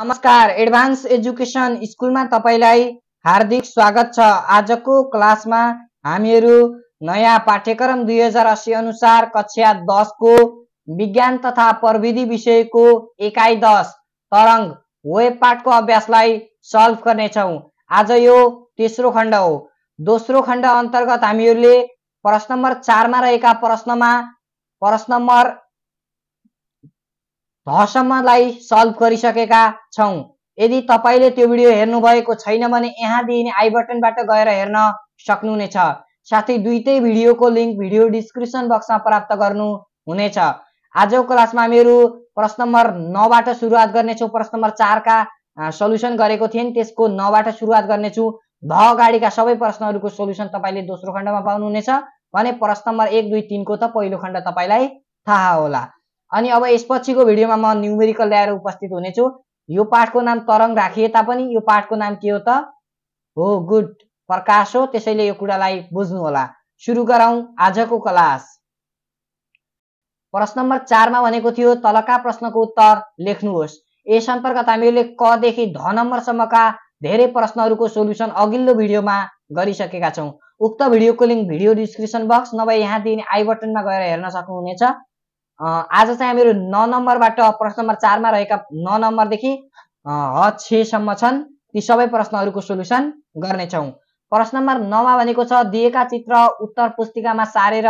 नमस्कार advance education स्कुलमा तपाईँलाई हार्दिक स्वागत छ आजको क्लासमा हामीहरू नयाँ पाठ्यक्रम दुई हजार असी अनुसार कक्षा दसको विज्ञान तथा प्रविधि विषयको एकाइ दस तरङ्ग वेब पाठको अभ्यासलाई सल्भ गर्नेछौँ आज यो तेस्रो खण्ड हो दोस्रो खण्ड अन्तर्गत हामीहरूले प्रश्न नम्बर चारमा रहेका प्रश्नमा प्रश्न नम्बर भसम्मलाई सल्भ गरिसकेका छौँ यदि तपाईँले त्यो भिडियो हेर्नुभएको छैन भने यहाँ दिइने आई बटनबाट गएर हेर्न सक्नुहुनेछ साथै दुईटै भिडियोको लिङ्क भिडियो डिस्क्रिप्सन बक्समा प्राप्त गर्नु हुनेछ आजको क्लासमा हामीहरू प्रश्न नम्बर नौबाट सुरुवात गर्नेछौँ प्रश्न नम्बर चारका सल्युसन गरेको थिएँ त्यसको नौबाट सुरुवात गर्नेछु भ अगाडिका सबै प्रश्नहरूको सोल्युसन तपाईँले दोस्रो खण्डमा पाउनुहुनेछ भने प्रश्न नम्बर एक दुई तिनको त पहिलो खण्ड तपाईँलाई थाहा होला अनि अब यसपछिको भिडियोमा म न्युमेरिकल ल्याएर उपस्थित हुनेछु यो पाठको नाम तरङ राखिए तापनि यो पाठको नाम के हो त हो गुड प्रकाश हो त्यसैले यो कुरालाई बुझ्नु होला सुरु गरौँ आजको क्लास प्रश्न नम्बर चारमा भनेको थियो तलका प्रश्नको उत्तर लेख्नुहोस् यस अन्तर्गत हामीले कदेखि ध नम्बरसम्मका धेरै प्रश्नहरूको सोल्युसन अघिल्लो भिडियोमा गरिसकेका छौँ उक्त भिडियोको लिङ्क भिडियो डिस्क्रिप्सन बक्स नभए यहाँ दिने आई बटनमा गएर हेर्न सक्नुहुनेछ आज चाहिँ हामीहरू न नम्बरबाट प्रश्न नम्बर चारमा रहेका न नम्बरदेखि ह छसम्म छन् ती सबै प्रश्नहरूको सोल्युसन गर्नेछौँ प्रश्न नम्बर नौमा भनेको छ दिएका चित्र उत्तर पुस्तिकामा सारेर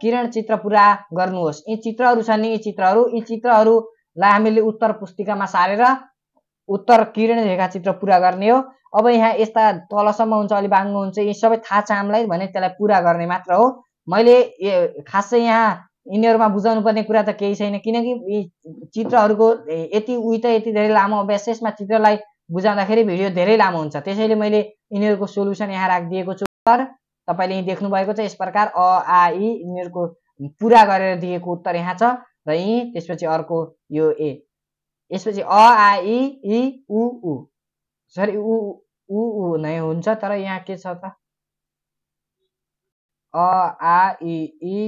किरण चित्र पुरा गर्नुहोस् यी चित्रहरू छन् नि यी चित्रहरू यी चित्रहरूलाई हामीले उत्तर पुस्तिकामा सारेर उत्तर किरण रेखा चित्र पुरा गर्ने हो अब यहाँ यस्ता तलसम्म हुन्छ अलि बाङ्गो हुन्छ यी सबै थाहा छ हामीलाई भने त्यसलाई पुरा गर्ने मात्र हो मैले खासै यहाँ यिनीहरूमा बुझाउनुपर्ने कुरा त केही छैन किनकि यी चित्रहरूको यति उही त यति धेरै लामो अभ्यास यसमा चित्रलाई बुझाउँदाखेरि भिडियो धेरै लामो हुन्छ त्यसैले मैले यिनीहरूको सोल्युसन यहाँ राखिदिएको छु सर तपाईँले यहीँ देख्नुभएको छ यस प्रकार अ आ इ यिनीहरूको पुरा गरेर दिएको उत्तर यहाँ छ र यी त्यसपछि अर्को यो ए यसपछि अ आ इ इ उ ऊ सरी उ उ ऊ नै हुन्छ तर यहाँ के छ त अ आ इ इ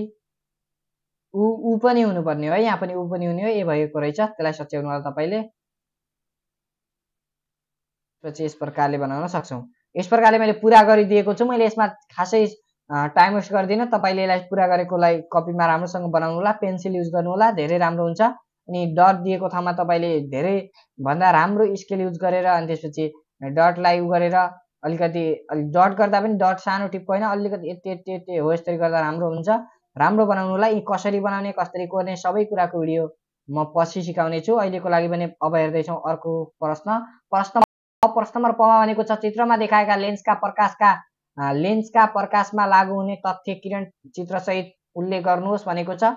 ऊ ऊ पनि हुनुपर्ने हो है यहाँ पनि ऊ पनि हुने हो ए भएको रहेछ त्यसलाई सच्याउनु होला तपाईँले चाहिँ यस प्रकारले बनाउन सक्छौँ यस प्रकारले मैले पुरा गरिदिएको छु मैले यसमा खासै टाइम वेस्ट गर्दिनँ तपाईँले यसलाई पुरा गरेकोलाई कपीमा राम्रोसँग बनाउनु होला पेन्सिल युज गर्नु होला धेरै राम्रो हुन्छ अनि डट दिएको ठाउँमा तपाईँले धेरै भन्दा राम्रो स्केल युज गरेर अनि त्यसपछि डटलाई उ गरेर अलिकति अलिक डट गर्दा पनि डट सानो टिप होइन अलिकति यति यति यति हो यसरी गर्दा राम्रो हुन्छ राम्रो बनाउनुलाई कसरी बनाउने कसरी कोर्ने सबै कुराको भिडियो म पछि सिकाउने छु अहिलेको लागि भने अब हेर्दैछौँ अर्को प्रश्न प्रश्न प्रश्न नम्बर भनेको छ चित्रमा देखाएका लेन्सका प्रकाशका लेन्सका प्रकाशमा लागु हुने तथ्य किरण चित्रसहित उल्लेख गर्नुहोस् भनेको छ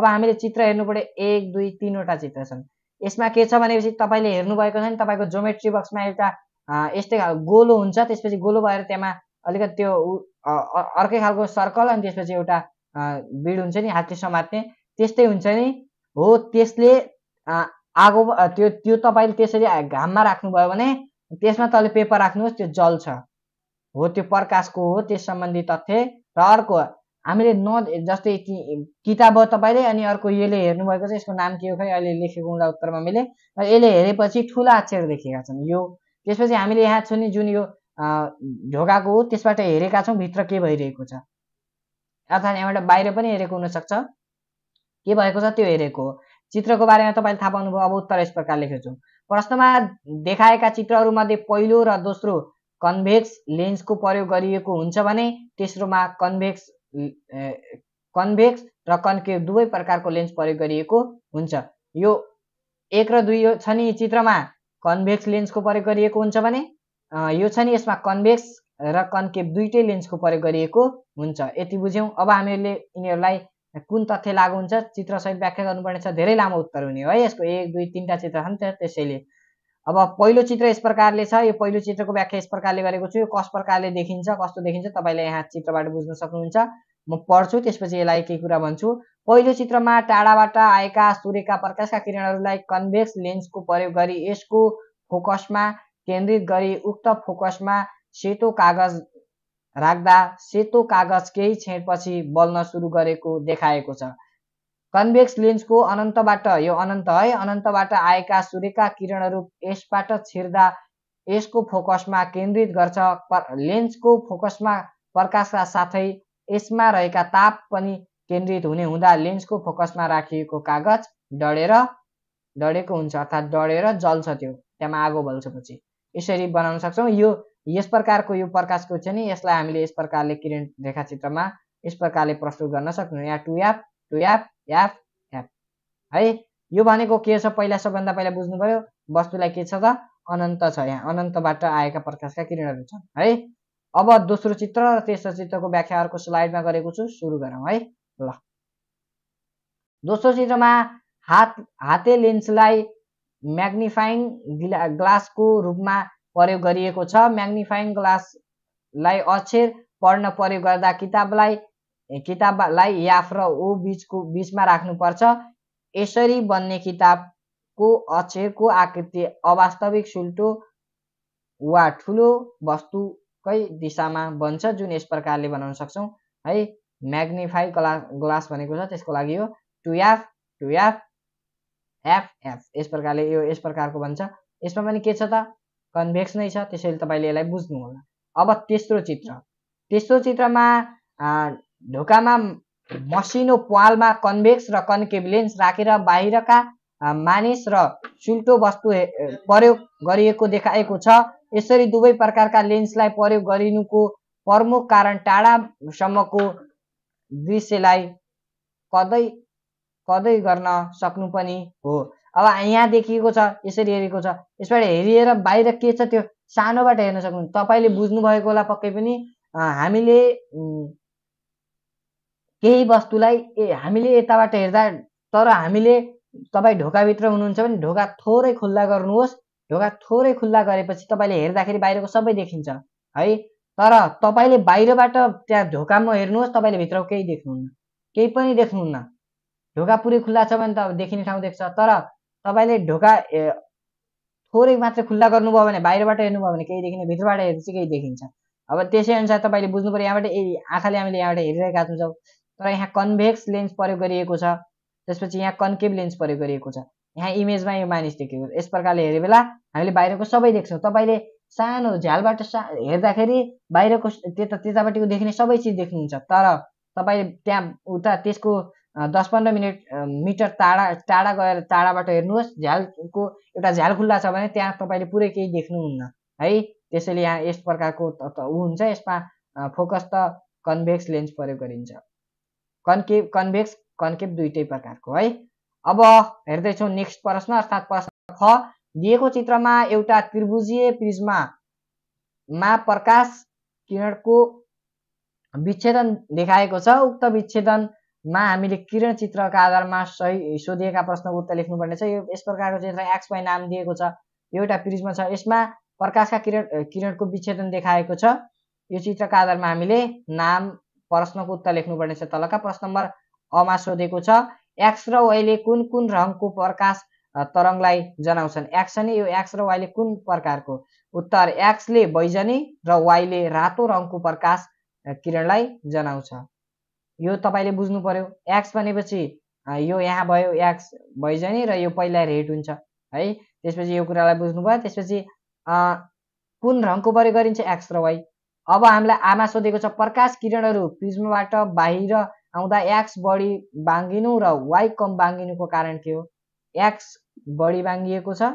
अब हामीले चित्र हेर्नु पऱ्यो एक दुई तिनवटा चित्र छन् यसमा के छ भनेपछि तपाईँले हेर्नुभएको छ नि तपाईँको जोमेट्री बक्समा एउटा यस्तै गोलो हुन्छ त्यसपछि गोलो भएर त्यहाँमा अलिकति त्यो अर्कै खालको सर्कल अनि त्यसपछि एउटा बिड हुन्छ नि हात्ती समात्ने त्यस्तै हुन्छ नि हो त्यसले आगो त्यो त्यो तपाईँले त्यसरी घाममा राख्नुभयो भने त्यसमा तपाईँले पेपर राख्नुहोस् त्यो जल्छ हो त्यो प्रकाशको हो त्यस सम्बन्धी तथ्य र अर्को हामीले न जस्तै कि किताब हो तपाईँले अनि अर्को यसले हेर्नुभएको छ यसको नाम के हो खै अहिले लेखेको हुँदा उत्तरमा मैले र यसले हेरेपछि ठुला अक्षर देखेका छन् यो त्यसपछि हामीले यहाँ छु नि जुन यो ढोकाको हो त्यसबाट हेरेका छौँ भित्र के भइरहेको छ अर्थात् यहाँबाट बाहिर पनि हेरेको हुनसक्छ के भएको छ त्यो हेरेको चित्रको बारेमा तपाईँले थाहा पाउनुभयो अब उत्तर यस प्रकार लेखेको प्रश्नमा देखाएका चित्रहरूमध्ये पहिलो र दोस्रो कन्भेक्स लेन्सको प्रयोग गरिएको हुन्छ भने तेस्रोमा कन्भेक्स कन्भेक्स र कन्के दुवै प्रकारको लेन्स प्रयोग गरिएको हुन्छ यो एक र दुई छ नि चित्रमा कन्भेक्स लेन्सको प्रयोग गरिएको हुन्छ भने यो छ नि यसमा कन्भेक्स र कन्केप दुइटै लेन्सको प्रयोग गरिएको हुन्छ यति बुझ्यौँ अब हामीहरूले यिनीहरूलाई कुन तथ्य लागु हुन्छ चित्रसहित व्याख्या गर्नुपर्ने छ धेरै लामो उत्तर हुने हो है यसको एक दुई तिनवटा चित्र छन् त्यसैले अब पहिलो चित्र यस प्रकारले छ यो पहिलो चित्रको व्याख्या यस प्रकारले गरेको छु यो कस प्रकारले देखिन्छ कस्तो देखिन्छ तपाईँले यहाँ चित्रबाट बुझ्न सक्नुहुन्छ म पढ्छु त्यसपछि यसलाई केही कुरा भन्छु पहिलो चित्रमा टाढाबाट आएका सूर्यका प्रकाशका किरणहरूलाई कन्भेक्स लेन्सको प्रयोग गरी यसको फोकसमा केन्द्रित गरी उक्त फोकसमा सेतो कागज राख्दा सेतो कागज केही क्षणपछि बल्न सुरु गरेको देखाएको छ कन्भेक्स लेन्सको अनन्तबाट यो अनन्त है अनन्तबाट आएका सूर्यका किरणहरू यसबाट छिर्दा यसको फोकसमा केन्द्रित गर्छ लेन्सको फोकसमा प्रकाशका साथै यसमा रहेका ताप पनि केन्द्रित हुने हुँदा लेन्सको फोकसमा राखिएको कागज डढेर डढेको हुन्छ अर्थात् डढेर जल्छ त्यो त्यहाँमा आगो बल्छ पछि यसरी बनाउन सक्छौँ यो यस प्रकारको यो प्रकाशको छ नि यसलाई हामीले यस प्रकारले किरण रेखाचित्रमा यस प्रकारले प्रस्तुत गर्न सक्नु या two F two F F F है यो भनेको के छ पहिला सबभन्दा पहिला बुझ्नु पऱ्यो वस्तुलाई के छ त अनन्त छ यहाँ अनन्तबाट आएका प्रकाशका किरणहरू छन् है अब दोस्रो चित्र र तेस्रो चित्रको व्याख्या अर्को स्लाइडमा गरेको छु सुरु गरौँ है ल दोस्रो चित्रमा हात हाते लेन्सलाई म्याग्निफाइङ ग्ला ग्लासको रूपमा प्रयोग गरिएको छ म्याग्निफाइङ ग्लासलाई अक्षर पढ्न प्रयोग गर्दा किताबलाई किताबलाई याफ र ओ बिचको बिचमा राख्नुपर्छ यसरी बन्ने किताबको अक्षरको आकृति अवास्तविक सुल्टो वा ठुलो वस्तुकै दिशामा बन्छ जुन यस प्रकारले बनाउन सक्छौँ है म्याग्निफाई ग्ला ग्लास भनेको छ त्यसको लागि हो एफ टु एफ एफ यस प्रकारले यो यस प्रकारको भन्छ यसमा पनि के छ त कन्भेक्स नै छ त्यसैले तपाईँले यसलाई बुझ्नु होला अब तेस्रो चित्र तेस्रो चित्रमा ढोकामा मसिनो पालमा कन्भेक्स र कन्केभ लेन्स राखेर रा बाहिरका मानिस र सुल्टो वस्तु प्रयोग गरिएको देखाएको छ यसरी दुवै प्रकारका लेन्सलाई प्रयोग गरिनुको प्रमुख कारण टाढासम्मको दृश्यलाई कदै कदै गर्न सक्नु पनि हो अब यहाँ देखिएको छ यसरी हेरेको छ यसबाट हेरिएर बाहिर के छ त्यो सानोबाट हेर्न सक्नुहुन्छ तपाईँले बुझ्नुभएको होला पक्कै पनि हामीले केही वस्तुलाई ए हामीले यताबाट हेर्दा तर हामीले तपाईँ ढोकाभित्र हुनुहुन्छ भने ढोका थोरै खुल्ला गर्नुहोस् ढोका थोरै खुल्ला गरेपछि तपाईँले हेर्दाखेरि बाहिरको सबै देखिन्छ है तर तपाईँले बाहिरबाट त्यहाँ ढोकामा हेर्नुहोस् तपाईँले भित्रको केही देख्नुहुन्न केही पनि देख्नुहुन्न ढोका पुरै खुल्ला छ भने त अब देखिने ठाउँ देख्छ तर तपाईँले ढोका थोरै मात्र खुल्ला गर्नुभयो भने बाहिरबाट हेर्नुभयो भने केही देखिने भित्रबाट चाहिँ केही देखिन्छ अब त्यसै अनुसार तपाईँले बुझ्नु पऱ्यो यहाँबाट ए आँखाले हामीले यहाँबाट हेरिरहेका हुन्छौँ तर यहाँ कन्भेक्स लेन्स प्रयोग गरिएको छ त्यसपछि यहाँ कन्केभ लेन्स प्रयोग गरिएको छ यहाँ इमेजमा यो मानिस देखेको यस प्रकारले हेरे बेला हामीले बाहिरको सबै देख्छौँ तपाईँले सानो झ्यालबाट सा हेर्दाखेरि बाहिरको त्यता त्यतापट्टिको देखिने सबै चिज देख्नुहुन्छ तर तपाईँ त्यहाँ उता त्यसको दस पन्ध्र मिनट मिटर टाढा टाढा गएर टाढाबाट हेर्नुहोस् झ्यालको एउटा झ्याल खुल्ला छ भने त्यहाँ तपाईँले पुरै केही देख्नुहुन्न है त्यसैले यहाँ यस प्रकारको ऊ हुन्छ यसमा फोकस त कन्भेक्स लेन्स प्रयोग गरिन्छ कन्केभ कन्भेक्स कन्केभ दुइटै प्रकारको है अब हेर्दैछौँ नेक्स्ट प्रश्न अर्थात् प्रश्न ख दिएको चित्रमा एउटा त्रिभुजीय प्रिजमा मा प्रकाश किरणको विच्छेदन देखाएको छ उक्त विच्छेदन मा हामीले किरण चित्रका आधारमा सही सोधिएका प्रश्नको उत्तर छ यो यस प्रकारको चित्र एक्सवाई नाम दिएको छ एउटा पिरिजमा छ यसमा प्रकाशका किरण किरणको विच्छेदन देखाएको छ यो चित्रका आधारमा हामीले नाम प्रश्नको उत्तर छ तलका प्रश्न नम्बर अमा सोधेको छ एक्स र वाइले कुन कुन रङको प्रकाश तरङ्गलाई जनाउँछन् एक्स नै यो एक्स र वाइले कुन प्रकारको उत्तर एक्सले बैजनी र वाइले रातो रङको प्रकाश किरणलाई जनाउँछ यो तपाईँले बुझ्नु पर्यो एक्स भनेपछि यो यहाँ भयो एक्स भइजाने र यो पहिला रेट हुन्छ है त्यसपछि यो कुरालाई बुझ्नुभयो त्यसपछि कुन रङको प्रयोग गरिन्छ एक्स र वाइ अब हामीलाई आमा सोधेको छ प्रकाश किरणहरू प्रिज्मबाट बाहिर आउँदा एक्स बढी बाँगिनु र वाइ कम बाँगिनुको कारण के हो एक्स बढी बाँगिएको छ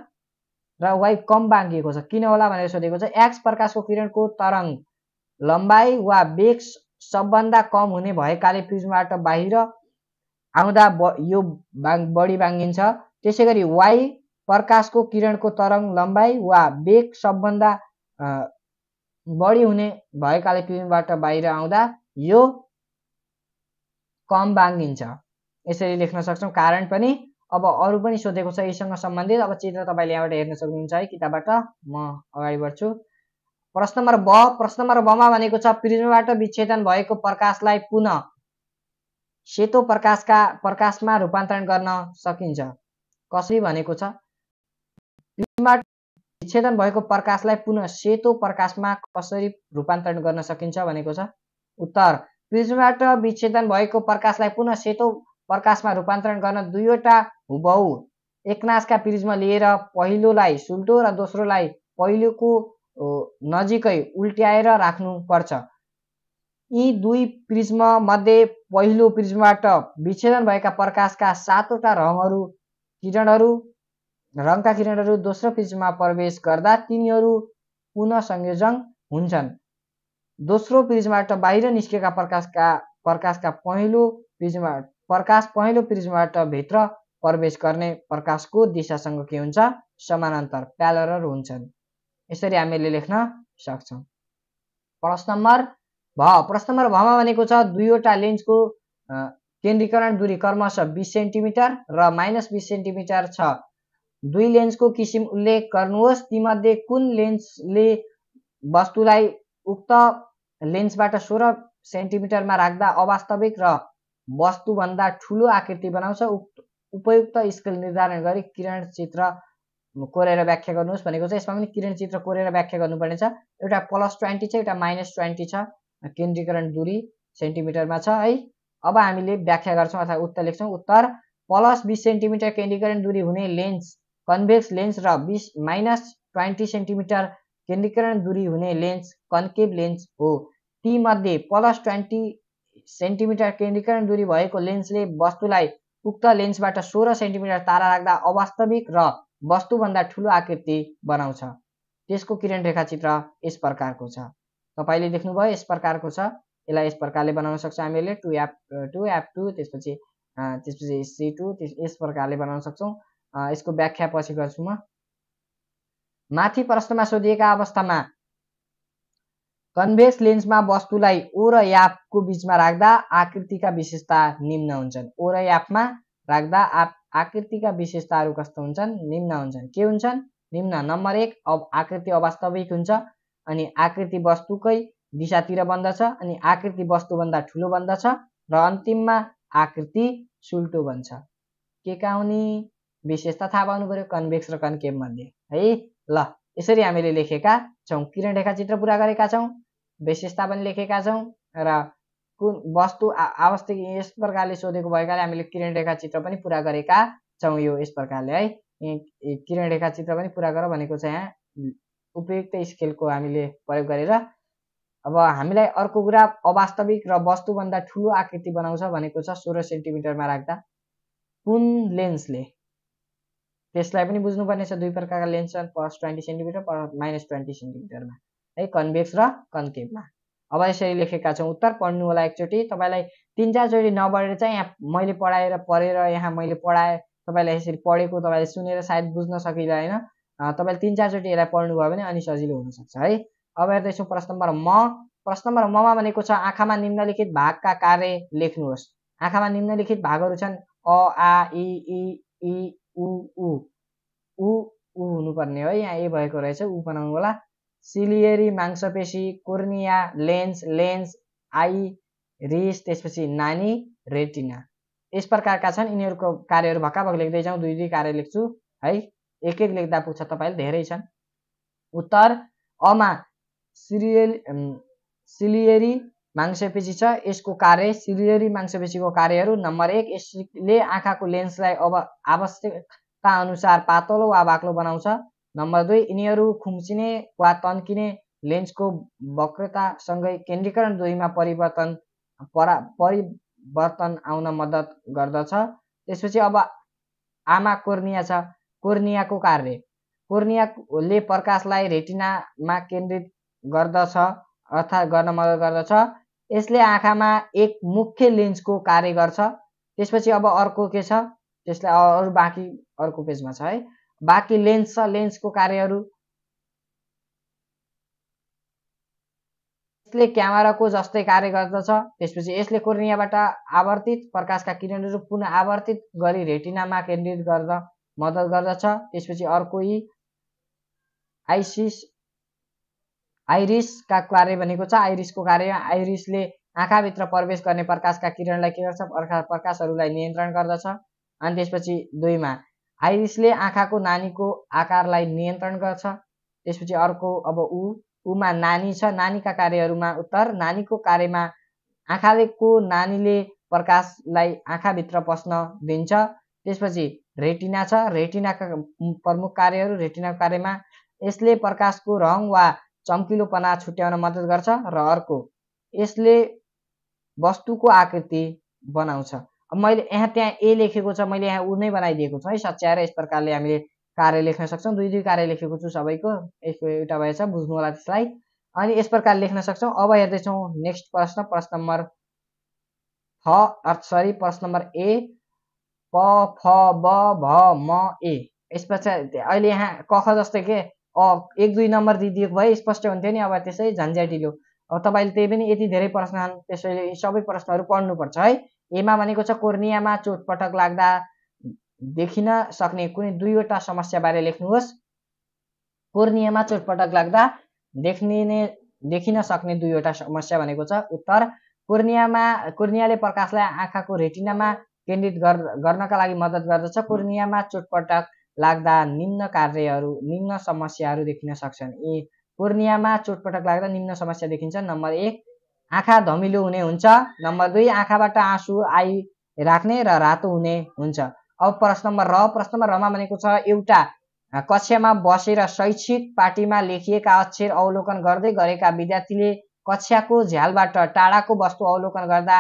र वाइ कम बाँगिएको छ किन होला भनेर सोधेको छ एक्स प्रकाशको किरणको तरङ्ग लम्बाइ वा बेग सबभन्दा कम हुने भएकाले प्रिज्मबाट बाहिर आउँदा ब यो बाङ बढी बाङ्गिन्छ त्यसै गरी वाइ प्रकाशको किरणको तरङ लम्बाइ वा बेग सबभन्दा बढी हुने भएकाले प्रिज्मबाट बाहिर आउँदा यो कम बाङ्गिन्छ यसरी लेख्न सक्छौँ कारण पनि अब अरू पनि सोधेको छ यसँग सम्बन्धित अब चित्र तपाईँले यहाँबाट हेर्न सक्नुहुन्छ है किताबबाट म अगाडि बढ्छु प्रश्न नम्बर ब प्रश्न नम्बर बमा भनेको छ प्रिज्मबाट विच्छेदन भएको प्रकाशलाई पुनः सेतो प्रकाशका प्रकाशमा रूपान्तरण गर्न सकिन्छ कसरी भनेको छ विच्छेदन भएको प्रकाशलाई पुनः सेतो प्रकाशमा कसरी रूपान्तरण गर्न सकिन्छ भनेको छ उत्तर प्रिज्मबाट विच्छेदन भएको प्रकाशलाई पुनः सेतो प्रकाशमा रूपान्तरण गर्न दुईवटा हुबहु एकनासका प्रिज्म लिएर पहिलोलाई सुल्टो र दोस्रोलाई पहिलोको नजिकै उल्ट्याएर राख्नुपर्छ यी दुई प्रिज्म मध्ये पहिलो प्रिज्मबाट विच्छेदन भएका प्रकाशका सातवटा रङहरू किरणहरू रङका किरणहरू दोस्रो प्रिज्ममा प्रवेश गर्दा तिनीहरू पुनः संयोजन हुन्छन् दोस्रो प्रिज्मबाट बाहिर निस्केका प्रकाशका प्रकाशका पहिलो प्रिज्म प्रकाश पहिलो प्रिज्मबाट भित्र प्रवेश गर्ने प्रकाशको दिशासँग के हुन्छ समानान्तर प्यालर हुन्छन् यसरी हामीले लेख्न सक्छौँ प्रश्न नम्बर भ प्रश्न नम्बर भमा भनेको छ दुईवटा लेन्सको केन्द्रीकरण दूरी क्रमशः बिस सेन्टिमिटर र माइनस बिस सेन्टिमिटर छ दुई लेन्सको किसिम उल्लेख गर्नुहोस् तीमध्ये कुन लेन्सले वस्तुलाई उक्त लेन्सबाट सोह्र सेन्टिमिटरमा राख्दा अवास्तविक र वस्तुभन्दा ठुलो आकृति बनाउँछ उपयुक्त स्केल निर्धारण गरी किरण चित्र कोरेर व्याख्या गर्नुहोस् भनेको चाहिँ यसमा पनि किरण चित्र कोरेर व्याख्या गर्नुपर्ने छ एउटा प्लस ट्वेन्टी छ एउटा माइनस ट्वेन्टी छ केन्द्रीकरण दूरी सेन्टिमिटरमा छ है अब हामीले व्याख्या गर्छौँ अथवा उत्तर लेख्छौँ उत्तर प्लस बिस सेन्टिमिटर केन्द्रीकरण दूरी हुने लेन्स कन्भेक्स लेन्स र बिस माइनस ट्वेन्टी सेन्टिमिटर केन्द्रीकरण दूरी हुने लेन्स कन्केभ लेन्स हो तीमध्ये प्लस ट्वेन्टी सेन्टिमिटर केन्द्रीकरण दूरी भएको लेन्सले वस्तुलाई उक्त लेन्सबाट सोह्र सेन्टिमिटर तारा राख्दा अवास्तविक र वस्तुभन्दा ठुलो आकृति बनाउँछ त्यसको किरण रेखाचित्र यस प्रकारको छ तपाईँले देख्नुभयो यस प्रकारको छ यसलाई यस प्रकारले बनाउन सक्छौँ हामीहरूले two F two F two त्यसपछि त्यसपछि सी टू यस प्रकारले बनाउन सक्छौँ यसको व्याख्या पछि गर्छु म माथि प्रश्नमा सोधिएका अवस्थामा कन्भेक्स लेन्समा वस्तुलाई ओ र यापको बिचमा राख्दा आकृतिका विशेषता निम्न हुन्छन् ओ र यापमा राख्दा आप आकृतिका विशेषताहरू कस्तो हुन्छन् निम्न हुन्छन् के हुन्छन् निम्न नम्बर एक अब आकृति अवास्तविक हुन्छ अनि आकृति वस्तुकै दिशातिर बन्दछ अनि आकृति वस्तुभन्दा ठुलो बन्दछ र अन्तिममा आकृति सुल्टो बन्छ के कहाँ हुने विशेषता थाहा पाउनु पऱ्यो कन्भेक्स र कन्केभ मध्ये है ल यसरी हामीले लेखेका छौँ किरण रेखाचित्र पुरा गरेका छौँ विशेषता पनि लेखेका छौँ र कुन वस्तु आवश्यक यस प्रकारले सोधेको भएकाले हामीले किरण रेखा चित्र पनि पुरा गरेका छौँ यो यस प्रकारले है किरण रेखा चित्र पनि पुरा गर भनेको छ यहाँ उपयुक्त स्केलको हामीले प्रयोग गरेर अब हामीलाई अर्को कुरा अवास्तविक र वस्तुभन्दा ठुलो आकृति बनाउँछ भनेको छ सोह्र सेन्टिमिटरमा राख्दा कुन लेन्सले त्यसलाई पनि बुझ्नुपर्ने छ दुई प्रकारका लेन्स छन् plus twenty centimetre plus minus twenty सेन्टिमिटरमा है कन्भेक्स र कन्केभमा अब यसरी लेखेका छौँ उत्तर पढ्नु होला एकचोटि तपाईँलाई तिन चारचोटि नबढेर चाहिँ यहाँ मैले पढाएर पढेर यहाँ मैले पढाएँ तपाईँलाई यसरी पढेको तपाईँले सुनेर सायद बुझ्न सकिँदा होइन तपाईँले तिन चारचोटि यसलाई पढ्नुभयो भने अनि सजिलो हुनसक्छ है अब हेर्दैछौँ प्रश्न नम्बर म प्रश्न नम्बर ममा भनेको छ आँखामा निम्नलिखित भागका कार्य लेख्नुहोस् आँखामा निम्नलिखित भागहरू छन् अ आ इ इ इ उ उ हुनुपर्ने हो यहाँ ए भएको रहेछ ऊ बनाउनु होला सिलियरी मांसपेशी कोर्निया लेन्स लेन्स आई रिस त्यसपछि नानी रेटिना यस प्रकारका छन् यिनीहरूको कार्यहरू भक्काभक लेख्दै जाउँ दुई दुई कार्य लेख्छु है एक एक लेख्दा पुग्छ तपाईँले धेरै छन् उत्तर अमा सिरियल सिलियरी मांसपेशी छ यसको कार्य सिलियरी मांसपेशीको कार्यहरू नम्बर एक यसले आँखाको लेन्सलाई अब आवश्यकता अनुसार पातलो वा बाक्लो बनाउँछ नम्बर दुई यिनीहरू खुम्चिने वा तन्किने लेन्सको वक्रतासँगै केन्द्रीकरण दुईमा परिवर्तन परा परिवर्तन आउन मद्दत गर्दछ त्यसपछि अब आमा कोर्निया छ कोर्नियाको कार्य कोर्नियाले प्रकाशलाई रेटिनामा केन्द्रित गर्दछ अर्थात् गर्न मद्दत गर्दछ यसले आँखामा एक मुख्य लेन्सको कार्य गर्छ त्यसपछि अब अर्को के छ त्यसलाई अरू बाँकी अर्को पेजमा छ है बाँकी लेन्स छ लेन्सको कार्यहरू यसले क्यामेराको जस्तै कार्य गर्दछ त्यसपछि यसले कोर्नियाबाट आवर्तित प्रकाशका किरणहरू पुनः आवर्तित गरी रेटिनामा केन्द्रित गर्न मद्दत गर्दछ त्यसपछि अर्को यी आइसिस आइरिसका कार्य भनेको छ आइरिसको कार्य आइरिसले आँखाभित्र प्रवेश गर्ने प्रकाशका किरणलाई के गर्छ प्रकाशहरूलाई नियन्त्रण गर्दछ अनि त्यसपछि दुईमा आइरिसले आँखाको नानीको आकारलाई नियन्त्रण गर्छ त्यसपछि अर्को अब ऊ ऊमा नानी छ नानीका कार्यहरूमा उत्तर नानीको कार्यमा को नानीले प्रकाशलाई आँखाभित्र पस्न दिन्छ त्यसपछि रेटिना छ रेटिनाका प्रमुख कार्यहरू रेटिनाको कार्यमा यसले प्रकाशको रङ वा चम्किलोपना छुट्याउन मद्दत गर्छ र अर्को यसले वस्तुको आकृति बनाउँछ मैले यहाँ त्यहाँ ए लेखेको छ मैले यहाँ ऊ नै बनाइदिएको छु है सच्याएर यस प्रकारले हामीले कार्य लेख्न सक्छौँ दुई दुई कार्य लेखेको छु सबैको यसको एउटा भएछ बुझ्नु होला त्यसलाई अनि यस प्रकार लेख्न सक्छौँ अब हेर्दैछौँ नेक्स्ट प्रश्न प्रश्न नम्बर अर्थ सरी प्रश्न नम्बर ए प फ ब भ म ए यस पछाडि अहिले यहाँ कख जस्तै के अ एक दुई नम्बर दिइदिएको भए स्पष्ट हुन्थ्यो नि अब त्यसै झन्झ्याटिलो अब तपाईँले त्यही पनि यति धेरै प्रश्न त्यसैले सबै प्रश्नहरू पढ्नुपर्छ है एमा भनेको छ कोर्नियामा चोटपटक लाग्दा देखिन सक्ने कुनै दुईवटा समस्याबारे लेख्नुहोस् कोर्नियामा चोटपटक लाग्दा देखिने देखिन सक्ने दुईवटा समस्या भनेको छ उत्तर कोर्नियामा कुर्नियाले प्रकाशलाई आँखाको रेटिनामा केन्द्रित गर्नका लागि मद्दत गर्दछ कोर्नियामा चोटपटक लाग्दा निम्न कार्यहरू निम्न समस्याहरू देखिन सक्छन् यी कोर्नियामा चोटपटक लाग्दा निम्न समस्या देखिन्छ नम्बर एक आँखा धमिलो हुने हुन्छ नम्बर दुई आँखाबाट आँसु आइ राख्ने र रातो हुने हुन्छ अब प्रश्न नम्बर र प्रश्न नम्बर रमा भनेको छ एउटा कक्षामा बसेर शैक्षिक पार्टीमा लेखिएका अक्षर अवलोकन गर्दै गरेका विद्यार्थीले कक्षाको झ्यालबाट टाढाको वस्तु अवलोकन गर्दा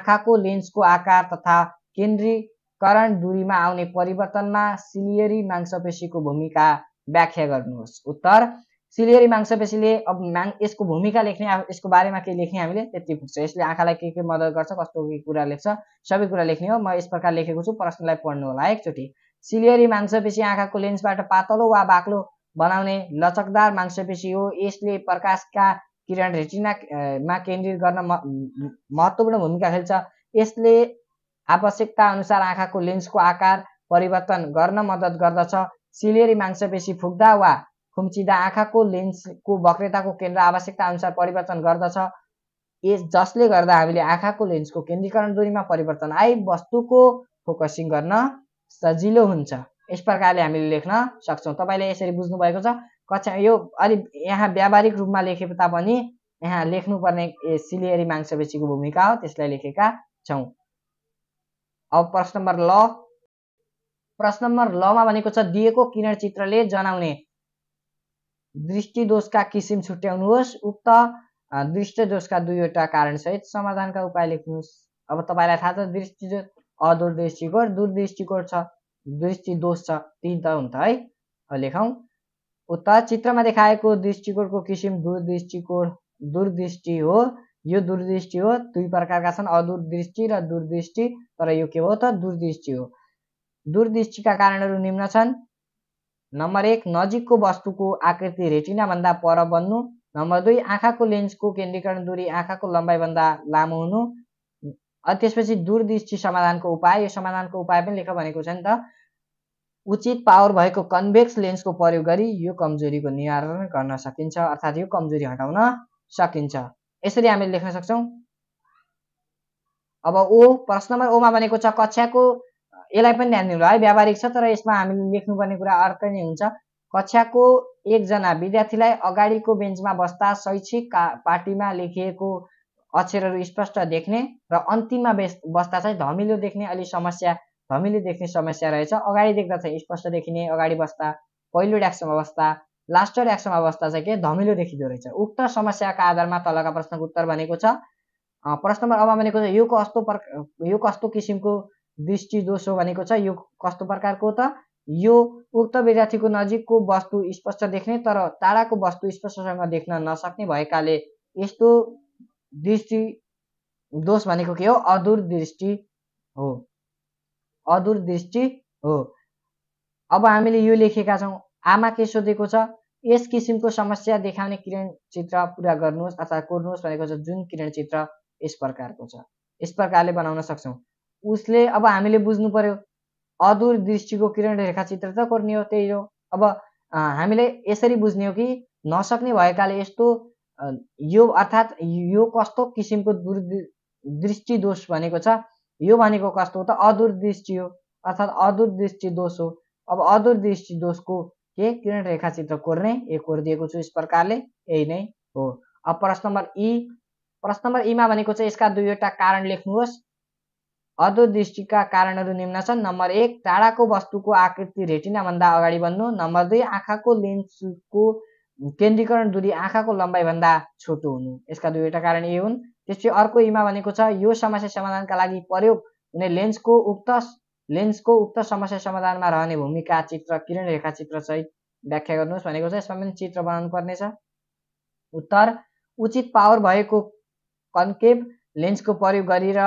आँखाको लेन्सको आकार तथा केन्द्रीकरण दूरीमा आउने परिवर्तनमा सिलियरी मांसपेशीको भूमिका व्याख्या गर्नुहोस् उत्तर सिलियरी माग्छ अब माग यसको भूमिका लेख्ने यसको बारेमा के लेख्ने हामीले त्यति पुग्छ यसले आँखालाई के के मद्दत गर्छ कस्तो के कुरा लेख्छ सबै कुरा लेख्ने हो म यस प्रकार लेखेको छु प्रश्नलाई पढ्नु होला एकचोटि सिलियरी मांसपेशी आँखाको लेन्सबाट पातलो वा बाक्लो बनाउने लचकदार मांसपेशी हो यसले प्रकाशका किरण रेटिनामा केन्द्रित गर्न महत्त्वपूर्ण भूमिका खेल्छ यसले आवश्यकता अनुसार आँखाको लेन्सको आकार परिवर्तन गर्न मद्दत गर्दछ सिलियरी मांसपेशी फुक्दा वा खुम्चिँदा आँखाको लेन्सको वक्रताको केन्द्र आवश्यकता अनुसार परिवर्तन गर्दछ यस जसले गर्दा हामीले आँखाको लेन्सको केन्द्रीकरण दूरीमा परिवर्तन आई वस्तुको फोकसिङ गर्न सजिलो हुन्छ यस प्रकारले हामीले लेख्न सक्छौँ तपाईँले यसरी बुझ्नुभएको छ कक्षा यो अलिक यहाँ व्यावहारिक रूपमा लेखे तापनि यहाँ लेख्नुपर्ने सिलियरी मांसपेशीको भूमिका हो त्यसलाई लेखेका छौँ अब प्रश्न नम्बर ल प्रश्न नम्बर लमा भनेको छ दिएको किरण चित्रले जनाउने दृष्टिदोषका किसिम छुट्याउनुहोस् उक्त दृष्टि दोषका दुईवटा कारणसहित समाधानका उपाय लेख्नुहोस् अब तपाईँलाई थाहा छ दृष्टिदोष अदूरदृष्टिकोण दूरदृष्टिकोण छ दृष्टिदोष छ तिन त हुन्छ है लेखौँ उत्तर चित्रमा देखाएको दृष्टिकोणको किसिम दूरदृष्टिकोण दूरदृष्टि हो यो दूरदृष्टि हो दुई प्रकारका छन् अदूरदृष्टि र दूरदृष्टि तर यो के हो त दूरदृष्टि हो दूरदृष्टिका कारणहरू निम्न छन् नम्बर एक नजिकको वस्तुको आकृति रेटिनाभन्दा पर बन्नु नम्बर दुई आँखाको लेन्सको केन्द्रीकरण दूरी आँखाको लम्बाइभन्दा लामो हुनु त्यसपछि दूरदृष्टि समाधानको उपाय यो समाधानको उपाय पनि लेख भनेको छ नि त उचित पावर भएको कन्भेक्स लेन्सको प्रयोग गरी यो कमजोरीको निवारण गर्न सकिन्छ अर्थात् यो कमजोरी हटाउन सकिन्छ यसरी हामीले लेख्न सक्छौँ अब ओ प्रश्न नम्बर ओमा भनेको छ कक्षाको यसलाई पनि ध्यान दिनु है व्यावहारिक छ तर यसमा हामीले लेख्नुपर्ने कुरा अर्कै नै हुन्छ कक्षाको एकजना विद्यार्थीलाई अगाडिको बेन्चमा बस्दा शैक्षिक पार्टीमा लेखिएको अक्षरहरू स्पष्ट देख्ने र अन्तिममा बस्दा चाहिँ धमिलो देख्ने अलि समस्या धमिलो देख्ने समस्या रहेछ अगाडि देख्दा चाहिँ स्पष्ट देखिने अगाडि बस्दा पहिलो ड्याक्समा बस्दा लास्ट ड्याक्समा बस्दा चाहिँ के धमिलो देखिँदो रहेछ उक्त समस्याका आधारमा तलका प्रश्नको उत्तर भनेको छ प्रश्न नम्बर अब भनेको छ यो कस्तो प्रकार यो कस्तो किसिमको दृष्टि हो भनेको छ यो कस्तो प्रकारको त यो उक्त विद्यार्थीको नजिकको वस्तु स्पष्ट देख्ने तर टाढाको वस्तु स्पष्टसँग देख्न नसक्ने भएकाले यस्तो दृष्टि दोष भनेको के हो अधुर दृष्टि हो अधुर दृष्टि हो अब हामीले यो लेखेका छौँ आमा के सोधेको छ यस किसिमको समस्या देखाउने किरण चित्र पुरा गर्नुहोस् अथवा कोर्नुहोस् भनेको छ जुन किरण चित्र यस प्रकारको छ यस प्रकारले बनाउन सक्छौँ उसले अब हामीले बुझ्नु पर्यो अदूर दृष्टिको किरण रेखाचित्र त कोर्ने हो त्यही हो अब हामीले यसरी बुझ्ने हो कि नसक्ने भएकाले यस्तो यो अर्थात् यो कस्तो किसिमको दुर् दृष्टि दोष भनेको छ यो भनेको कस्तो हो त अधुर दृष्टि हो अर्थात् अधुर दृष्टि दोष हो अब अधुर दृष्टि दोषको के किरण रेखाचित्र कोर्ने ए कोरिदिएको छु यस प्रकारले यही नै हो अब प्रश्न नम्बर ई प्रश्न नम्बर ईमा भनेको छ यसका दुईवटा कारण लेख्नुहोस् अधोदृष्टिका कारणहरू निम्न छन् नम्बर एक टाढाको वस्तुको आकृति रेटिनाभन्दा अगाडि बन्नु नम्बर दुई आँखाको लेन्सको केन्द्रीकरण दूरी आँखाको लम्बाइभन्दा छोटो हुनु यसका दुईवटा कारण यी हुन् त्यसपछि अर्को इमा भनेको छ यो समस्या समाधानका लागि प्रयोग हुने लेन्सको उक्त लेन्सको उक्त समस्या समाधानमा रहने भूमिका चित्र किरण रेखा सहित व्याख्या गर्नुहोस् भनेको छ यसमा पनि चित्र बनाउनु पर्नेछ उत्तर उचित पावर भएको कन्केभ लेन्सको प्रयोग गरेर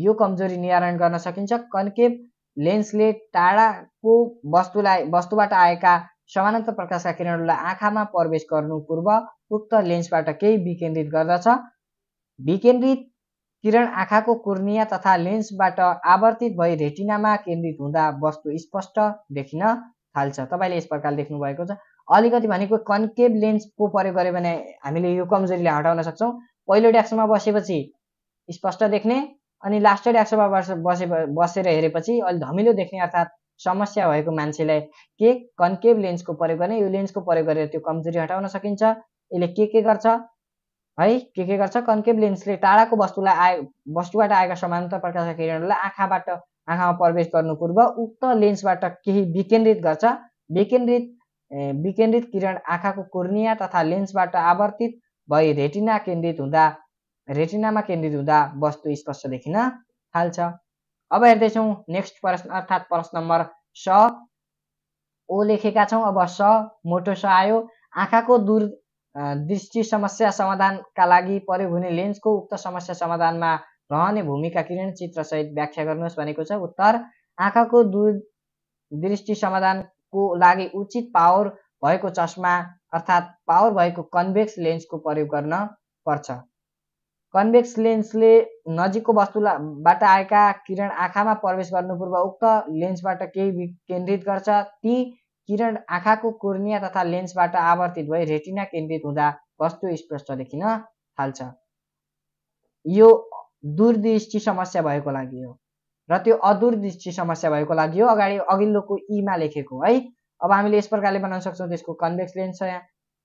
यो कमजोरी निवारण गर्न सकिन्छ कन्केभ लेन्सले टाढाको वस्तुलाई वस्तुबाट आएका समानान्तर प्रकाशका किरणहरूलाई आँखामा प्रवेश गर्नु पूर्व उक्त लेन्सबाट केही विकेन्द्रित गर्दछ विकेन्द्रित किरण आँखाको कुर्निया तथा लेन्सबाट आवर्तित भई रेटिनामा केन्द्रित हुँदा वस्तु स्पष्ट देखिन थाल्छ तपाईँले यस प्रकार भएको छ अलिकति भनेको कन्केभ लेन्सको प्रयोग गर्यो भने हामीले यो कमजोरीलाई हटाउन सक्छौँ पहिलो ड्याक्समा बसेपछि स्पष्ट देख्ने अनि लास्टेड एक्सोमा वर्ष बसे बसेर हेरेपछि अलि धमिलो देख्ने अर्थात् समस्या भएको मान्छेलाई के कन्केभ लेन्सको प्रयोग गर्ने यो लेन्सको प्रयोग गरेर त्यो कमजोरी हटाउन सकिन्छ यसले के के गर्छ है के के गर्छ कन्केभ लेन्सले टाढाको वस्तुलाई आए वस्तुबाट आएका समान्तर प्रकाशका किरणहरूलाई आँखाबाट आँखामा प्रवेश गर्नु पूर्व उक्त लेन्सबाट केही विकेन्द्रित गर्छ विकेन्द्रित विकेन्द्रित किरण आँखाको कोर्निया तथा लेन्सबाट आवर्तित भई रेटिना केन्द्रित हुँदा रेटिनामा केन्द्रित हुँदा वस्तु स्पष्ट देखिन थाल्छ अब हेर्दैछौँ नेक्स्ट प्रश्न अर्थात् प्रश्न नम्बर स ओ लेखेका छौँ अब स मोटो स आयो आँखाको दूर दृष्टि समस्या समाधानका लागि प्रयोग हुने लेन्सको उक्त समस्या समाधानमा रहने भूमिका किरण चित्रसहित व्याख्या गर्नुहोस् भनेको छ उत्तर आँखाको दूर दृष्टि समाधानको लागि उचित पावर भएको चस्मा अर्थात् पावर भएको कन्भेक्स लेन्सको प्रयोग गर्न पर्छ कन्भेक्स लेन्सले नजिकको वस्तुबाट आएका किरण आँखामा प्रवेश गर्नु पूर्व उक्त लेन्सबाट केही विकेन्द्रित गर्छ ती किरण आँखाको कुर्निया तथा लेन्सबाट आवर्तित भई रेटिना केन्द्रित हुँदा वस्तु स्पष्ट देखिन थाल्छ यो दूरदृष्टि समस्या भएको लागि हो र त्यो अदूरदृष्टि समस्या भएको लागि हो अगाडि अघिल्लोको इमा लेखेको है अब हामीले यस प्रकारले बनाउन सक्छौँ त्यसको कन्भेक्स लेन्स छ यहाँ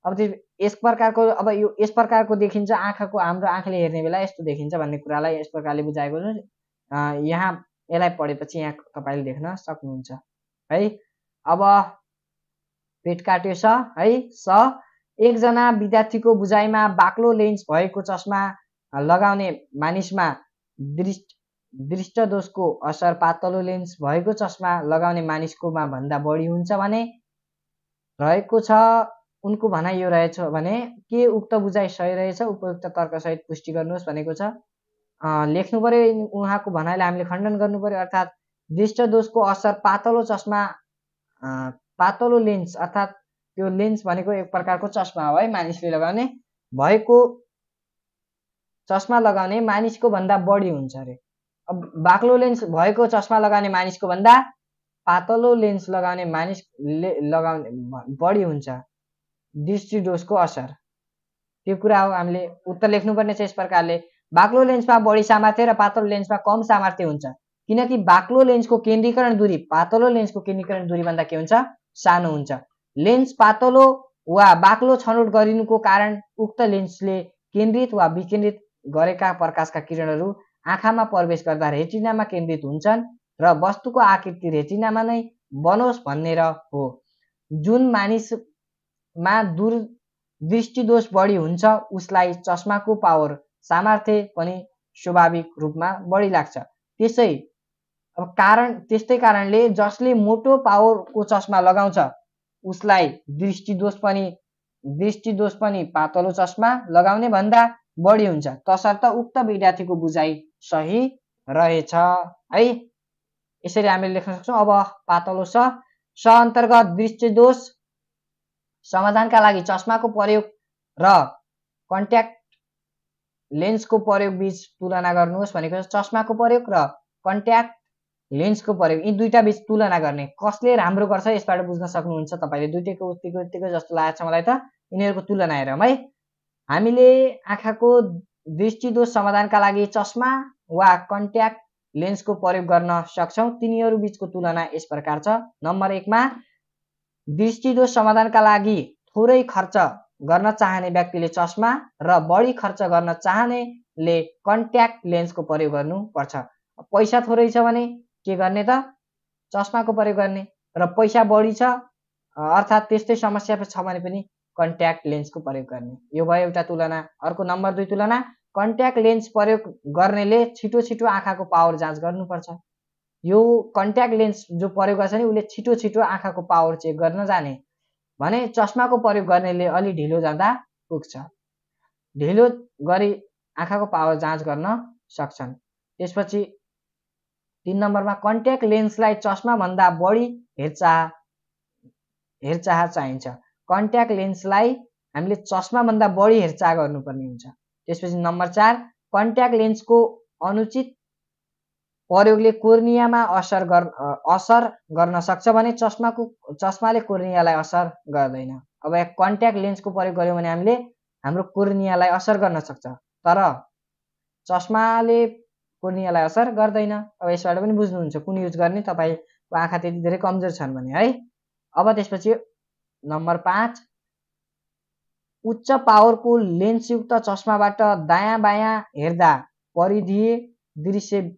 अब त्यो यस प्रकारको अब यो यस प्रकारको देखिन्छ आँखाको हाम्रो आँखाले हेर्ने बेला यस्तो देखिन्छ भन्ने कुरालाई यस प्रकारले बुझाएको छ यहाँ यसलाई पढेपछि यहाँ तपाईँले देख्न सक्नुहुन्छ है अब पेट काट्यो छ है स एकजना विद्यार्थीको बुझाइमा बाक्लो लेन्स भएको चस्मा लगाउने मानिसमा दृष्ट दृष्टदोषको असर पातलो लेन्स भएको चस्मा लगाउने मानिसकोमा भन्दा बढी हुन्छ भने रहेको छ उनको भनाइ यो रहेछ भने के उक्त बुझाइ सही रहेछ उपयुक्त तर्कसहित पुष्टि गर्नुहोस् भनेको छ लेख्नु पऱ्यो उहाँको भनाइलाई हामीले खण्डन गर्नु पऱ्यो अर्थात् दृष्टदोषको असर पातलो चस्मा पातलो लेन्स अर्थात् त्यो लेन्स भनेको एक प्रकारको चस्मा हो है मानिसले लगाउने भएको चस्मा लगाउने मानिसको भन्दा बढी हुन्छ अरे अब बाक्लो लेन्स भएको चस्मा लगाउने मानिसको भन्दा पातलो लेन्स लगाउने मानिस ले लगाउने बढी हुन्छ डिस्टिडोसको असर त्यो कुरा हो हामीले उत्तर लेख्नुपर्ने छ यस प्रकारले बाक्लो लेन्समा बढी सामर्थ्य र पातलो लेन्समा कम सामर्थ्य हुन्छ किनकि बाक्लो लेन्सको केन्द्रीकरण दूरी पातलो लेन्सको केन्द्रीकरण दूरीभन्दा के हुन्छ सानो हुन्छ लेन्स पातलो वा बाक्लो छनौट गरिनुको कारण उक्त लेन्सले केन्द्रित वा विकेन्द्रित गरेका प्रकाशका किरणहरू आँखामा प्रवेश गर्दा रेटिनामा केन्द्रित हुन्छन् र वस्तुको आकृति रेटिनामा नै बनोस् भन्ने र हो जुन मानिस मा दृष्टि दृष्टिदोष बढी हुन्छ उसलाई चस्माको पावर सामर्थ्य पनि स्वाभाविक रूपमा बढी लाग्छ त्यसै अब कारण त्यस्तै कारणले जसले मोटो पावरको चस्मा लगाउँछ उसलाई दृष्टिदोष पनि दृष्टिदोष पनि पातलो चस्मा लगाउने भन्दा बढी हुन्छ तसर्थ उक्त विद्यार्थीको बुझाइ सही रहेछ है यसरी हामीले लेख्न सक्छौँ अब पातलो स अन्तर्गत दृष्टिदोष समाधानका लागि चस्माको प्रयोग र कन्ट्याक्ट लेन्सको प्रयोग बिच तुलना गर्नुहोस् भनेको चस्माको प्रयोग र कन्ट्याक्ट लेन्सको प्रयोग यी दुईवटा बिच तुलना गर्ने कसले राम्रो गर्छ यसबाट बुझ्न सक्नुहुन्छ तपाईँले दुइटैको उत्तिको उत्तिको जस्तो लागेको छ मलाई त यिनीहरूको तुलना हेरौँ है हामीले आँखाको दृष्टिदोष समाधानका लागि चस्मा वा कन्ट्याक्ट लेन्सको प्रयोग गर्न सक्छौँ तिनीहरू बिचको तुलना यस प्रकार छ नम्बर एकमा दृष्टिदोष समाधानका लागि थोरै खर्च गर्न चाहने व्यक्तिले चस्मा र बढी खर्च गर्न चाहनेले कन्ट्याक्ट लेन्सको प्रयोग गर्नुपर्छ पैसा थोरै छ भने के गर्ने त चस्माको प्रयोग गर्ने र पैसा बढी छ अर्थात् त्यस्तै समस्या छ भने पनि कन्ट्याक्ट लेन्सको प्रयोग गर्ने यो भयो एउटा तुलना अर्को नम्बर दुई तुलना कन्ट्याक्ट लेन्स प्रयोग गर्नेले छिटो छिटो आँखाको पावर जाँच गर्नुपर्छ यो कन्ट्याक्ट लेन्स जो प्रयोग गर्छ नि उसले छिटो छिटो आँखाको पावर चेक गर्न जाने भने चस्माको प्रयोग गर्नेले अलि ढिलो जाँदा पुग्छ ढिलो गरी आँखाको पावर जाँच गर्न सक्छन् त्यसपछि तिन नम्बरमा कन्ट्याक्ट लेन्सलाई चस्माभन्दा बढी हेरचाह हेरचाह चाहिन्छ कन्ट्याक्ट लेन्सलाई हामीले चस्माभन्दा बढी हेरचाह गर्नुपर्ने हुन्छ त्यसपछि नम्बर चार कन्ट्याक्ट लेन्सको अनुचित प्रयोगले कोर्नियामा असर गर् असर गर्न सक्छ भने चस्माको चस्माले कोर्नियालाई असर गर्दैन अब यहाँ कन्ट्याक्ट लेन्सको प्रयोग गऱ्यौँ भने हामीले हाम्रो कोर्नियालाई असर गर्न सक्छ तर चस्माले कोर्नियालाई असर गर्दैन अब यसबाट पनि बुझ्नुहुन्छ कुन युज गर्ने तपाईँको आँखा त्यति धेरै कमजोर छन् भने है अब त्यसपछि नम्बर पाँच उच्च पावरको लेन्सयुक्त चस्माबाट दायाँ बायाँ हेर्दा परिधि दृश्य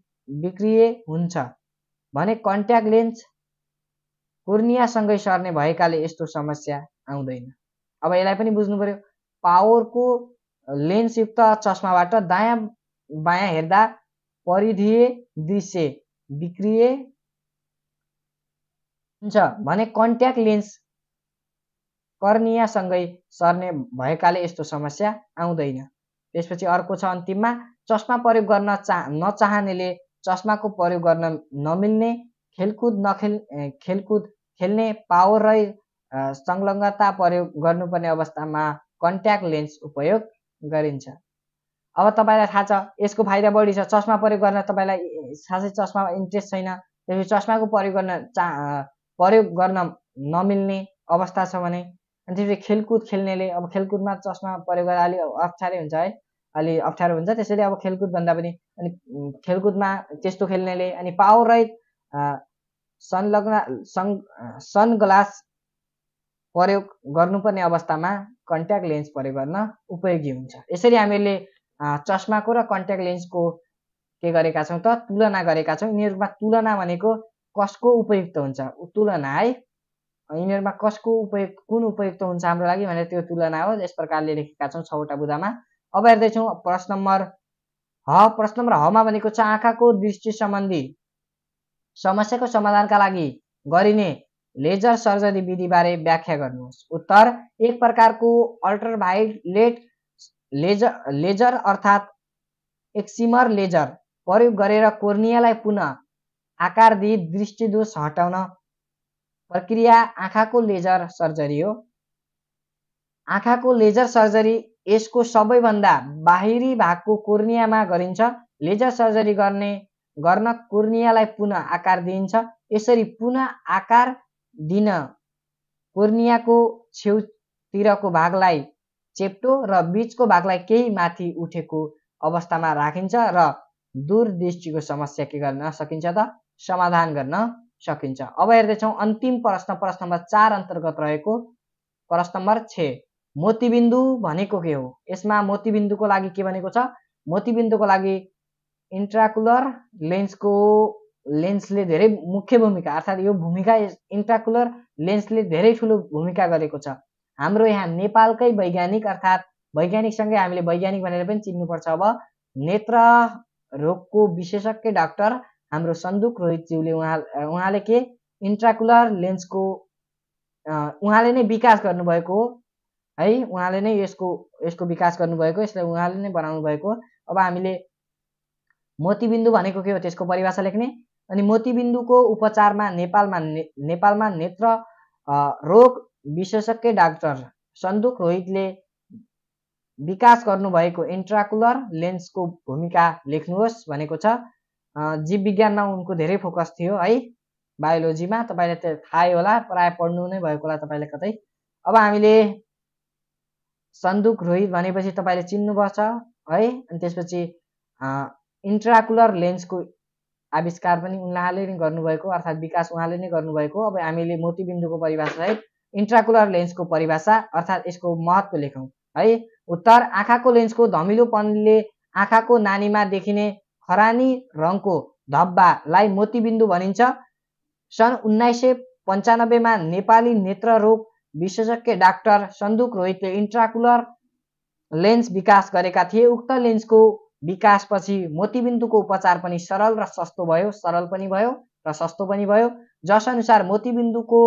बिक्रिय हुन्छ भने कन्ट्याक्ट लेन्स कुर्नियासँगै सर्ने भएकाले यस्तो समस्या आउँदैन अब यसलाई पनि बुझ्नु पऱ्यो पावरको लेन्सयुक्त चस्माबाट दायाँ बायाँ हेर्दा परिधि दृश्य बिक्रिय हुन्छ भने कन्ट्याक्ट लेन्स कर्नियासँगै सर्ने भएकाले यस्तो समस्या आउँदैन त्यसपछि अर्को छ अन्तिममा चस्मा प्रयोग गर्न चाह नचाहनेले चस्माको प्रयोग गर्न नमिल्ने खेलकुद नखेल खेलकुद खेल्ने पावर र संलग्नता प्रयोग गर्नुपर्ने अवस्थामा कन्ट्याक्ट लेन्स उपयोग गरिन्छ अब तपाईँलाई थाहा छ यसको फाइदा बढी छ चस्मा प्रयोग गर्न तपाईँलाई साँच्चै चस्मा इन्ट्रेस्ट छैन त्यसपछि चस्माको प्रयोग गर्न चा प्रयोग गर्न नमिल्ने अवस्था छ भने अनि त्यसपछि खेलकुद खेल्नेले अब खेलकुदमा चस्मा प्रयोग गर्दा अलिक अप्ठ्यारै हुन्छ है अलि अप्ठ्यारो हुन्छ त्यसैले अब खेलकुद खेलकुदभन्दा पनि अनि खेलकुदमा त्यस्तो खेल्नेले अनि पावर रहित संलग्न सङ सनग्लास प्रयोग गर्नुपर्ने अवस्थामा कन्ट्याक्ट लेन्स प्रयोग गर्न उपयोगी हुन्छ यसरी हामीले चस्माको र कन्ट्याक्ट लेन्सको के गरेका छौँ त तुलना गरेका छौँ यिनीहरूमा तुलना भनेको कसको उपयुक्त हुन्छ तुलना है यिनीहरूमा कसको उपयुक्त कुन उपयुक्त हुन्छ हाम्रो लागि भनेर त्यो तुलना हो यस प्रकारले लेखेका छौँ छवटा बुदामा अब हेर्दैछौँ प्रश्न नम्बर ह प्रश्न नम्बर हमा भनेको छ आँखाको दृष्टि सम्बन्धी समस्याको समाधानका लागि गरिने लेजर सर्जरी विधिबारे व्याख्या गर्नुहोस् उत्तर एक प्रकारको अल्ट्राभाइलेट लेजर लेजर अर्थात् एक्सिमर लेजर प्रयोग गरेर कोर्नियालाई पुनः आकार दिई दृष्टिदोष हटाउन प्रक्रिया आँखाको लेजर सर्जरी हो आँखाको लेजर सर्जरी यसको सबैभन्दा बाहिरी भागको कोर्नियामा गरिन्छ लेजर सर्जरी गर्ने गर्न कोर्नियालाई पुनः आकार दिइन्छ यसरी पुनः आकार दिन कोर्नियाको छेउतिरको भागलाई चेप्टो र बिचको भागलाई केही माथि उठेको अवस्थामा राखिन्छ र दूरदृष्टिको समस्या के गर्न सकिन्छ त समाधान गर्न सकिन्छ अब हेर्दैछौँ अन्तिम प्रश्न प्रश्न नम्बर चार अन्तर्गत रहेको प्रश्न नम्बर छ मोतीबिन्दु भनेको के हो यसमा मोतीबिन्दुको लागि के भनेको छ मोतीबिन्दुको लागि इन्ट्राकुलर लेन्सको लेन्सले धेरै मुख्य भूमिका अर्थात् यो भूमिका इन्ट्राकुलर लेन्सले धेरै ठुलो भूमिका गरेको छ हाम्रो यहाँ नेपालकै वैज्ञानिक अर्थात् वैज्ञानिकसँगै हामीले वैज्ञानिक भनेर पनि चिन्नुपर्छ अब नेत्र रोगको विशेषज्ञ डाक्टर हाम्रो सन्दुक रोहितज्यूले उहाँ उहाँले के इन्ट्राकुलर लेन्सको उहाँले नै विकास गर्नुभएको हो है उहाँले नै यसको यसको विकास गर्नुभएको यसलाई उहाँले नै बनाउनु भएको अब हामीले मोतीबिन्दु भनेको के हो त्यसको परिभाषा लेख्ने अनि मोतीबिन्दुको उपचारमा नेपालमा ने, नेपालमा नेत्र रोग विशेषज्ञ डाक्टर सन्दुक रोहितले विकास गर्नुभएको इन्ट्राकुलर लेन्सको भूमिका लेख्नुहोस् भनेको छ जीव विज्ञानमा उनको धेरै फोकस थियो है बायोलोजीमा तपाईँले त्यो थाहै होला प्रायः पढ्नु नै भएको होला तपाईँले कतै अब हामीले सन्दुक रोहित भनेपछि तपाईँले चिन्नुपर्छ है अनि त्यसपछि इन्ट्राकुलर लेन्सको आविष्कार पनि उहाँले नै गर्नुभएको अर्थात् विकास उहाँले नै गर्नुभएको अब हामीले मोतीबिन्दुको परिभाषा है इन्ट्राकुलर लेन्सको परिभाषा अर्थात् यसको महत्त्व लेखौँ है उत्तर आँखाको लेन्सको धमिलोपनले आँखाको नानीमा देखिने खरानी रङको धब्बालाई मोतीबिन्दु भनिन्छ सन् उन्नाइस सय पन्चानब्बेमा नेपाली नेत्र रोग विशेषज्ञ डाक्टर सन्दुक रोहितले इन्ट्राकुलर लेन्स विकास गरेका थिए उक्त लेन्सको विकासपछि मोतीबिन्दुको उपचार पनि सरल र सस्तो भयो सरल पनि भयो र सस्तो पनि भयो जसअनुसार मोतीबिन्दुको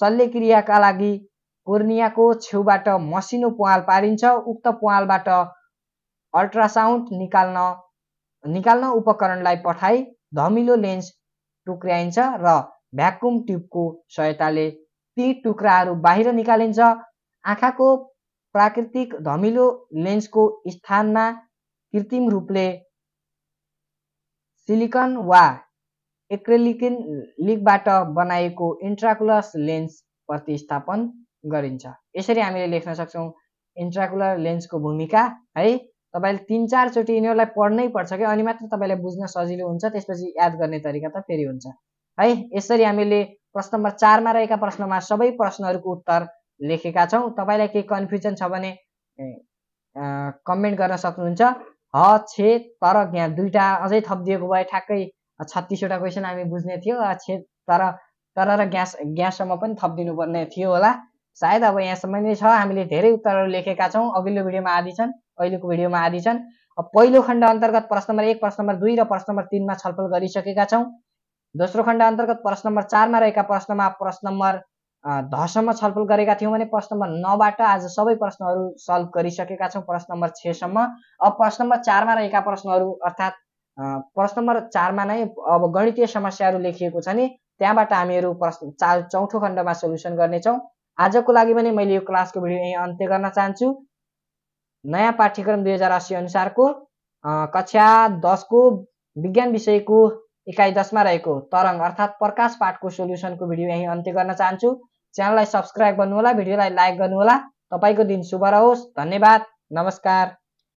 शल्यक्रियाका लागि कोर्नियाको छेउबाट मसिनो पुवाल पारिन्छ उक्त पुवालबाट अल्ट्रासाउन्ड निकाल्न निकाल्न उपकरणलाई पठाई धमिलो लेन्स टुक्र्याइन्छ र भ्याकुम ट्युबको सहायताले ती टुक्राहरू बाहिर निकालिन्छ आँखाको प्राकृतिक धमिलो लेन्सको स्थानमा कृत्रिम रूपले सिलिकन वा एक्रेलिकिन लिगबाट बनाएको इन्ट्राकुलस लेन्स प्रतिस्थापन गरिन्छ यसरी हामीले लेख्न सक्छौँ इन्ट्राकुलर लेन्सको भूमिका है तपाईँले तिन चारचोटि यिनीहरूलाई पढ्नै पर्छ कि अनि मात्र तपाईँलाई बुझ्न सजिलो हुन्छ त्यसपछि याद गर्ने तरिका त फेरि हुन्छ है यसरी हामीले प्रश्न नम्बर चारमा रहेका प्रश्नमा सबै प्रश्नहरूको उत्तर लेखेका छौँ तपाईँलाई केही कन्फ्युजन छ भने कमेन्ट गर्न सक्नुहुन्छ ह छे तर ज्ञान दुईवटा अझै थपिदिएको भए ठ्याक्कै छत्तिसवटा क्वेसन हामी बुझ्ने थियो छे तर तर र ग्यास ग्याससम्म पनि थपिदिनु पर्ने थियो होला सायद अब यहाँसम्म नै छ हामीले धेरै उत्तरहरू लेखेका छौँ अघिल्लो भिडियोमा आदि छन् अहिलेको भिडियोमा आदि छन् पहिलो खण्ड अन्तर्गत प्रश्न नम्बर एक प्रश्न नम्बर दुई र प्रश्न नम्बर तिनमा छलफल गरिसकेका छौँ दोस्रो खण्ड अन्तर्गत प्रश्न नम्बर चारमा रहेका प्रश्नमा प्रश्न नम्बर दससम्म छलफल गरेका थियौँ भने प्रश्न नम्बर नौबाट आज सबै प्रश्नहरू सल्भ गरिसकेका छौँ प्रश्न नम्बर छसम्म अब प्रश्न नम्बर चारमा रहेका प्रश्नहरू अर्थात् प्रश्न नम्बर चारमा नै अब गणितीय समस्याहरू लेखिएको छ नि त्यहाँबाट हामीहरू प्रश्न चार चौथो खण्डमा सोल्युसन गर्नेछौँ आजको लागि भने मैले यो क्लासको भिडियो यहीँ अन्त्य गर्न चाहन्छु नयाँ पाठ्यक्रम दुई हजार अस्सी अनुसारको कक्षा दसको विज्ञान विषयको एकाइ दसमा रहेको तरङ अर्थात् प्रकाश पाठको सोल्युसनको भिडियो यहीँ अन्त्य गर्न चाहन्छु च्यानललाई सब्सक्राइब गर्नुहोला भिडियोलाई लाइक गर्नुहोला तपाईँको दिन शुभ रहोस् धन्यवाद नमस्कार